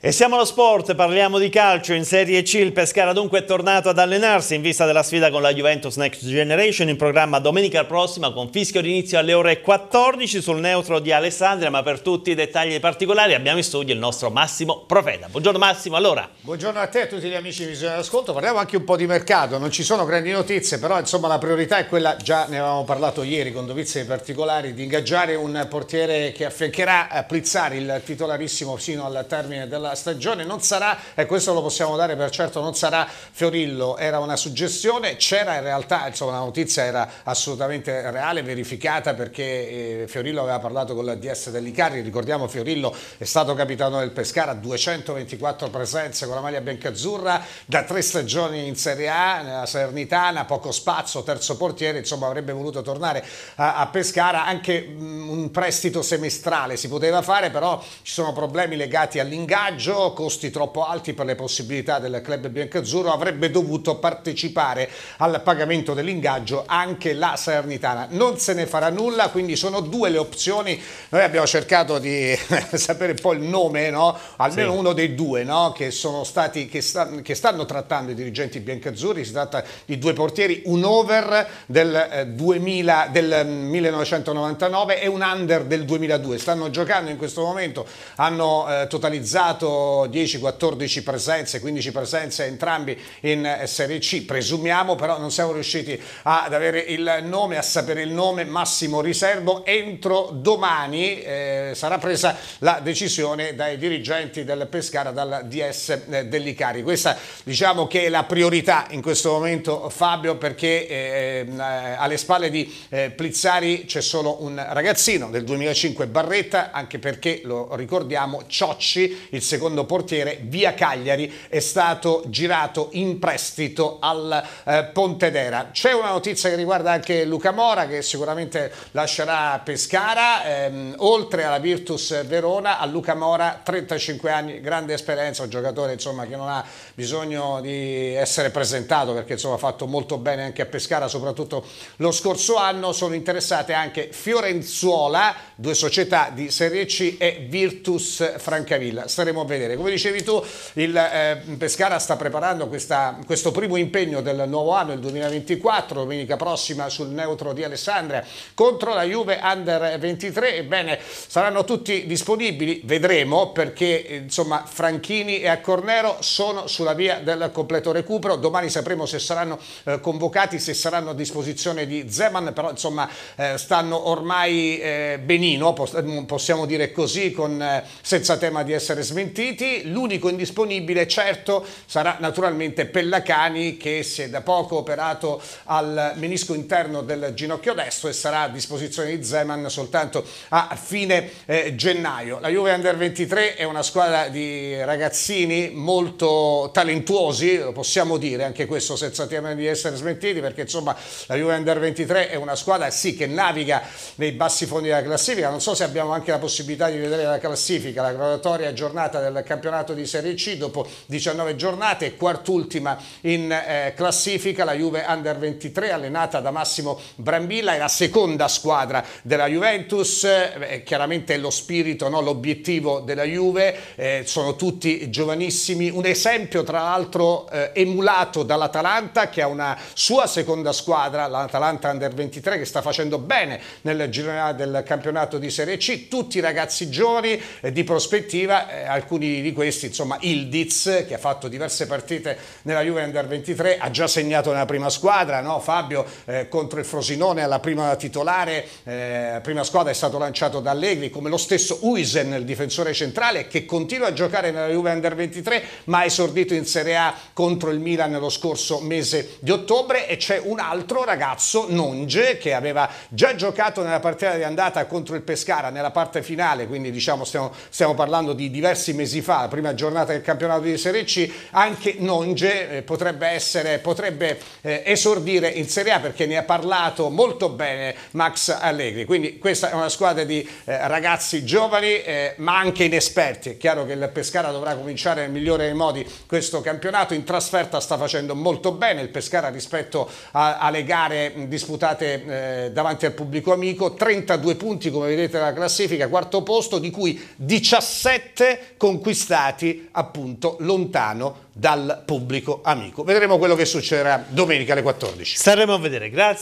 E siamo allo sport, parliamo di calcio. In Serie C il Pescara dunque è tornato ad allenarsi in vista della sfida con la Juventus Next Generation in programma domenica prossima con fischio d'inizio alle ore 14 sul neutro di Alessandria, ma per tutti i dettagli particolari abbiamo in studio il nostro Massimo Profeta. Buongiorno Massimo, allora. Buongiorno a te e a tutti gli amici di Visione d'Ascolto, parliamo anche un po' di mercato, non ci sono grandi notizie, però insomma la priorità è quella, già ne avevamo parlato ieri con dovizie particolari, di ingaggiare un portiere che affiancherà a eh, Prizzari, il titolarissimo fino al termine della stagione non sarà, e questo lo possiamo dare per certo, non sarà Fiorillo, era una suggestione, c'era in realtà, insomma la notizia era assolutamente reale, verificata perché eh, Fiorillo aveva parlato con la DS dell'Icari, ricordiamo Fiorillo è stato capitano del Pescara, 224 presenze con la maglia biancazzurra, da tre stagioni in Serie A, nella Salernitana, poco spazio, terzo portiere, insomma avrebbe voluto tornare a, a Pescara, anche mh, mm, un prestito semestrale si poteva fare, però ci sono problemi legati all'ingaggio, viaggio, costi troppo alti per le possibilità del club biancazzurro, avrebbe dovuto partecipare al pagamento dell'ingaggio anche la Salernitana. Non se ne farà nulla, quindi sono due le opzioni. Noi abbiamo cercato di sapere poi il nome, no? almeno sì. uno dei due no? che, stati, che, sta, che, stanno trattando i dirigenti biancazzurri. Si tratta di due portieri, un over del, eh, 2000, del 1999 mm, e un under del 2002. Stanno giocando in questo momento, hanno eh, totalizzato fatto 10-14 presenze, 15 presenze entrambi in Serie C, presumiamo, però non siamo riusciti ad avere il nome, a sapere il nome Massimo Riservo. Entro domani eh, sarà presa la decisione dai dirigenti del Pescara, dal DS eh, dell'Icari. Questa diciamo che è la priorità in questo momento Fabio perché ehm, eh, alle spalle di eh, Plizzari c'è solo un ragazzino del 2005 Barretta, anche perché lo ricordiamo Ciocci, il secondo secondo portiere via Cagliari è stato girato in prestito al eh, Pontedera. C'è una notizia che riguarda anche Luca Mora che sicuramente lascerà Pescara, ehm, oltre alla Virtus Verona, a Luca Mora 35 anni, grande esperienza, un giocatore insomma, che non ha bisogno di essere presentato perché insomma, ha fatto molto bene anche a Pescara, soprattutto lo scorso anno. Sono interessate anche Fiorenzuola, due società di Serie C e Virtus Francavilla. Staremo vedere. Come dicevi tu, il eh, Pescara sta preparando questa, questo primo impegno del nuovo anno, il 2024, domenica prossima sul neutro di Alessandria contro la Juve Under 23. Ebbene, saranno tutti disponibili, vedremo, perché insomma Franchini e Accornero sono sulla via del completo recupero. Domani sapremo se saranno eh, convocati, se saranno a disposizione di Zeman, però insomma eh, stanno ormai eh, benino, possiamo dire così, con, eh, senza tema di essere smentiti sentiti, l'unico indisponibile certo sarà naturalmente Pellacani che si è da poco operato al menisco interno del ginocchio destro e sarà a disposizione di Zeman soltanto a fine eh, gennaio. La Juve Under 23 è una squadra di ragazzini molto talentuosi, lo possiamo dire anche questo senza temere di essere smentiti perché insomma la Juve Under 23 è una squadra sì che naviga nei bassi fondi della classifica, non so se abbiamo anche la possibilità di vedere la classifica, la graduatoria aggiornata giornata del campionato di Serie C, dopo 19 giornate, quart'ultima in eh, classifica, la Juve Under 23 allenata da Massimo Brambilla, è la seconda squadra della Juventus, eh, chiaramente lo spirito, no? l'obiettivo della Juve, eh, sono tutti giovanissimi, un esempio tra l'altro eh, emulato dall'Atalanta che ha una sua seconda squadra, l'Atalanta Under 23 che sta facendo bene nel girone del campionato di Serie C, tutti ragazzi giovani eh, di prospettiva, eh, alcuni alcuni di questi, insomma Ildiz che ha fatto diverse partite nella Juve Under 23, ha già segnato nella prima squadra, no? Fabio eh, contro il Frosinone alla prima titolare, eh, prima squadra è stato lanciato da Allegri, come lo stesso Uisen, il difensore centrale che continua a giocare nella Juve Under 23 ma ha esordito in Serie A contro il Milan lo scorso mese di ottobre e c'è un altro ragazzo, Nonge, che aveva già giocato nella partita di andata contro il Pescara nella parte finale, quindi diciamo stiamo, stiamo parlando di diversi mesi fa, la prima giornata del campionato di Serie C, anche Nonge eh, potrebbe, essere, potrebbe eh, esordire in Serie A perché ne ha parlato molto bene Max Allegri. Quindi questa è una squadra di eh, ragazzi giovani ma anche inesperti. È chiaro che il Pescara dovrà cominciare nel migliore dei modi questo campionato. In trasferta sta facendo molto bene il Pescara rispetto alle gare disputate davanti al pubblico amico. 32 punti come vedete nella classifica, quarto posto, di cui 17 con conquistati appunto lontano dal pubblico amico. Vedremo quello che succederà domenica alle 14. Staremo a vedere, grazie.